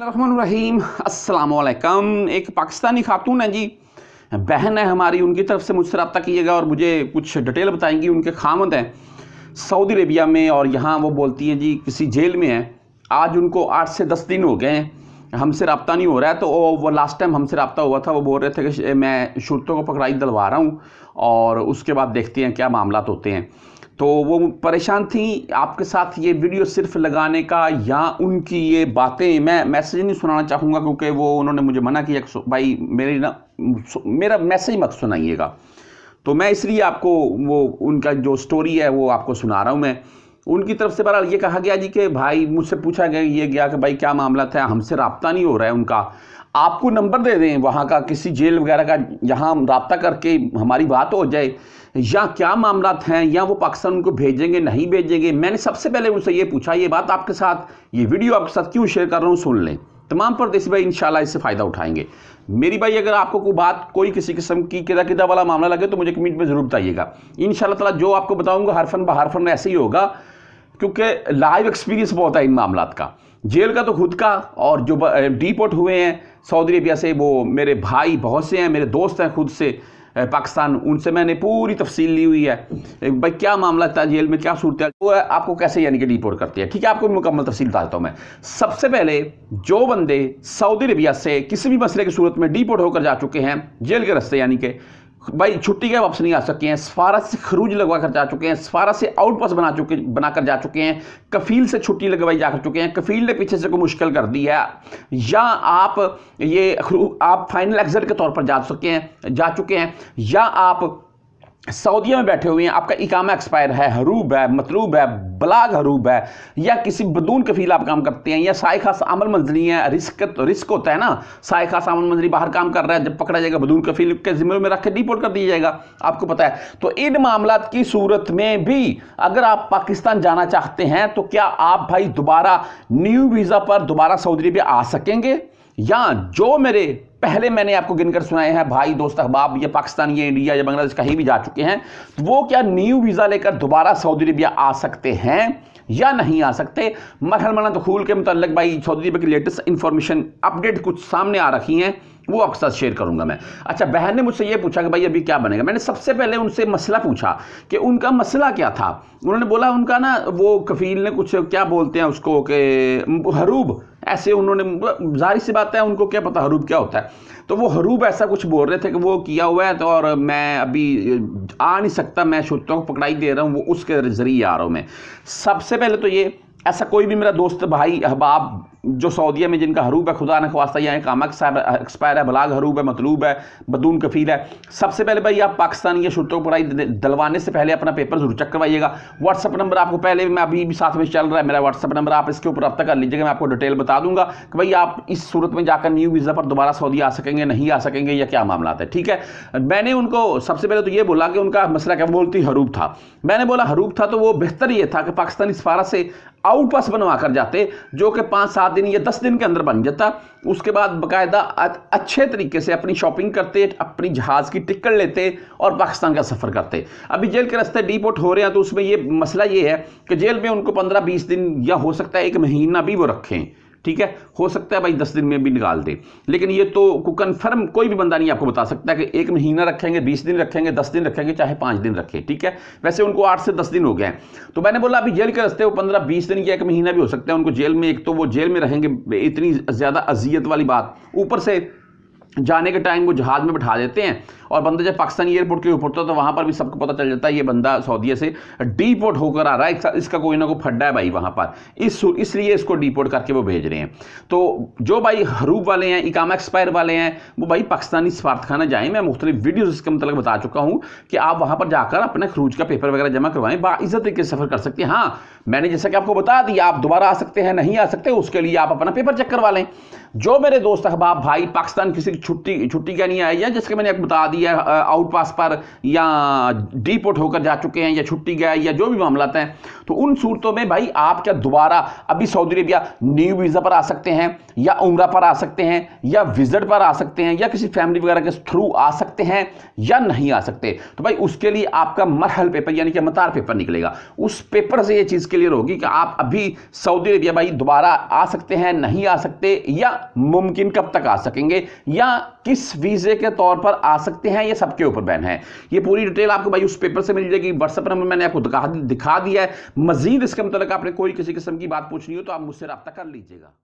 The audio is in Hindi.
रहीम अस्सलाम एक पाकिस्तानी खातून है जी बहन है हमारी उनकी तरफ से मुझसे रब्ता किएगा और मुझे कुछ डिटेल बताएंगी उनके खामद हैं सऊदी अरेबिया में और यहाँ वो बोलती हैं जी किसी जेल में है आज उनको आठ से दस दिन हो गए हैं हमसे रबता नहीं हो रहा है तो वो लास्ट टाइम हमसे रबता हुआ था वो बोल रहे थे कि मैं शुरतों को पकड़ाई दिलवा रहा हूँ और उसके बाद देखते हैं क्या मामला होते हैं तो वो परेशान थी आपके साथ ये वीडियो सिर्फ लगाने का या उनकी ये बातें मैं मैसेज नहीं सुनाना चाहूँगा क्योंकि वो उन्होंने मुझे मना किया भाई मेरी ना मेरा मैसेज मत सुनाइएगा तो मैं इसलिए आपको वो उनका जो स्टोरी है वो आपको सुना रहा हूँ मैं उनकी तरफ से बहरहाल ये कहा गया जी कि भाई मुझसे पूछा गया ये गया कि भाई क्या मामला था हमसे रबता नहीं हो रहा है उनका आपको नंबर दे दें वहाँ का किसी जेल वगैरह का जहाँ हम रबता करके हमारी बात हो जाए या क्या मामला हैं या वो पाकिस्तान उनको भेजेंगे नहीं भेजेंगे मैंने सबसे पहले उनसे ये पूछा ये बात आपके साथ ये वीडियो आपके साथ क्यों शेयर कर रहा हूँ सुन लें तमाम परदेसी भाई शाला इससे फ़ायदा उठाएंगे मेरी भाई अगर आपको कोई बात कोई किसी किस्म की किदा किदा वाला मामला लगे तो मुझे कमेंट में ज़रूर बताइएगा इन ताला जो आपको बताऊँगा हर फन बाहर फन ऐसे ही होगा क्योंकि लाइव एक्सपीरियंस बहुत है इन मामला का जेल का तो खुद का और जो डीपोर्ट हुए हैं सऊदी अरबिया से वो मेरे भाई बहुत से हैं मेरे दोस्त हैं खुद से पाकिस्तान उनसे मैंने पूरी तफसील ली हुई है भाई क्या मामला था जेल में क्या सूरत वो आपको कैसे यानी कि डिपोर्ट करती है ठीक है आपको मुकम्मल तफसील डालता हूँ मैं सबसे पहले जो बंदे सऊदी अरबिया से किसी भी मसले की सूरत में डिपोर्ट होकर जा चुके हैं जेल के रस्ते यानी कि भाई छुट्टी के वापस नहीं आ सके हैं सफारा से खरूज लगवा कर जा चुके हैं सफारत से आउटपास बना चुके बनाकर जा चुके हैं कफील से छुट्टी लगवाई जा कर चुके हैं कफील ने पीछे से कोई मुश्किल कर दी है या आप ये आप फाइनल एग्जिट के तौर पर जा सके हैं जा चुके हैं या आप सऊदीया में बैठे हुए हैं आपका इकामा एक्सपायर है हरूब है मतलूब है बलाग हरूब है या किसी बदून कफील आप काम करते हैं या साय खास अमल मंजरी है रिस्क तो रिस्क होता है ना साय खास अमल मंजरी बाहर काम कर रहा है जब पकड़ा जाएगा बदून कफील के जिम्मे में रख के डिपोर्ट कर दिया जाएगा आपको पता है तो इन मामला की सूरत में भी अगर आप पाकिस्तान जाना चाहते हैं तो क्या आप भाई दोबारा न्यू वीज़ा पर दोबारा सऊदी अरबिया आ सकेंगे या जो मेरे पहले मैंने आपको गिनकर सुनाए हैं भाई दोस्त अहबाब या पाकिस्तान या इंडिया या बांग्लादेश कहीं भी जा चुके हैं तो वो क्या न्यू वीज़ा लेकर दोबारा सऊदी अरबिया आ सकते हैं या नहीं आ सकते मरहलमाना दखूल तो के मतलब भाई सऊदी अरबिया की लेटेस्ट इन्फॉर्मेशन अपडेट कुछ सामने आ रखी हैं वो आपके साथ शेयर करूंगा मैं अच्छा बहन ने मुझसे ये पूछा कि भाई अभी क्या बनेगा मैंने सबसे पहले उनसे मसला पूछा कि उनका मसला क्या था उन्होंने बोला उनका ना वो कफील ने कुछ क्या बोलते हैं उसको कि हरूब ऐसे उन्होंने जाहिर सी बात है उनको क्या पता हरूब क्या होता है तो वो हरूब ऐसा कुछ बोल रहे थे कि वो किया हुआ है तो और मैं अभी आ नहीं सकता मैं सोचता हूँ पकड़ाई दे रहा हूँ वो उसके ज़रिए आ रहा हूँ मैं सबसे पहले तो ये ऐसा कोई भी मेरा दोस्त भाई अहबाब जो सऊदीया में जिनका हरूब है खुदा ने वास्ता यहाँ कामक साहब एक्सपायर है बलाग हरूब है मतलूब है बदून कफील है सबसे पहले भाई आप पाकिस्तानी या शुरू पढ़ाई दलवाने से पहले अपना पेपर जरूर चेक करवाइएगा व्हाट्सअप नंबर आपको पहले मैं अभी भी साथ में चल रहा है मेरा व्हाट्सअप नंबर आप इसके ऊपर रब्ता कर लीजिएगा मैं आपको डिटेल बता दूंगा कि भाई आप इस सूरत में जाकर न्यू वीज़ा पर दोबारा सऊदी आ सकेंगे नहीं आ सकेंगे या क्या मामला है ठीक है मैंने उनको सबसे पहले तो ये बोला कि उनका मसला क्या बोलती हरूब था मैंने बोला हरूब था तो वो बेहतर ये था कि पाकिस्तानी सफारा से आउट पास बनवा कर जाते जो कि पाँच सात दिन या दस दिन के अंदर बन जाता उसके बाद बाकायदा अच्छे तरीके से अपनी शॉपिंग करते अपनी जहाज़ की टिकट लेते और पाकिस्तान का सफ़र करते अभी जेल के रास्ते डिपोर्ट हो रहे हैं तो उसमें ये मसला ये है कि जेल में उनको पंद्रह बीस दिन या हो सकता है एक महीना भी वो रखें ठीक है हो सकता है भाई दस दिन में भी निकाल दे लेकिन ये तो को कन्फर्म कोई भी बंदा नहीं आपको बता सकता है कि एक महीना रखेंगे बीस दिन रखेंगे दस दिन रखेंगे चाहे पाँच दिन रखें ठीक है वैसे उनको आठ से दस दिन हो गए हैं तो मैंने बोला अभी जेल के रस्ते वो पंद्रह बीस दिन या एक महीना भी हो सकता है उनको जेल में एक तो वो जेल में रहेंगे इतनी ज़्यादा अजियत वाली बात ऊपर से जाने के टाइम वो जहाज़ में बैठा देते हैं और बंदा जब पाकिस्तानी एयरपोर्ट के ऊपर तो वहाँ पर भी सबको पता चल जाता है ये बंदा सऊदीया से डीपोर्ट होकर आ रहा है इसका कोई ना कोई फड्डा है भाई वहाँ पर इस इसलिए इसको डीपोर्ट करके वो भेज रहे हैं तो जो भाई हरूब वाले हैं इकामा एक्सपायर वाले हैं वो भाई पाकिस्तानी खाना जाएँ मैं मुख्तलि वीडियोज़ इसके मतलब बता चुका हूँ कि आप वहाँ पर जाकर अपना खरूज का पेपर वगैरह जमा करवाएं बाइज़त तरीके से सफ़र कर सकते हैं हाँ मैंने जैसा कि आपको बता दिया आप दोबारा आ सकते हैं नहीं आ सकते उसके लिए आप अपना पेपर चेक करवा लें जो मेरे दोस्त अहबाब भाई पाकिस्तान किसी की छुट्टी छुट्टी क्या नहीं आई है जिसके मैंने बता दिया आउट पास पर या डीपोर्ट होकर जा चुके हैं या छुट्टी गया या जो भी मामला हैं तो उन सूरतों में भाई आप क्या दोबारा अभी सऊदी अरेबिया न्यू वीज़ा पर आ सकते हैं या उम्र पर आ सकते हैं या विजिट पर आ सकते हैं या किसी फैमिली वगैरह के थ्रू आ सकते हैं या नहीं आ सकते तो भाई उसके लिए आपका मरहल पेपर यानी कि मतार पेपर निकलेगा उस पेपर से ये चीज़ क्लियर होगी कि आप अभी सऊदी अरेबिया भाई दोबारा आ सकते हैं नहीं आ सकते या मुमकिन कब तक आ सकेंगे या किस वीज़े के तौर पर आ सकते हैं ये सबके ऊपर बैन है ये पूरी डिटेल आपको भाई उस पेपर से मिल जाएगी व्हाट्सएप नंबर मैंने आपको दिखा दिया है मजीद इसके मतलब आपने कोई किसी किस्म की बात पूछनी हो तो आप मुझसे रब्ता कर लीजिएगा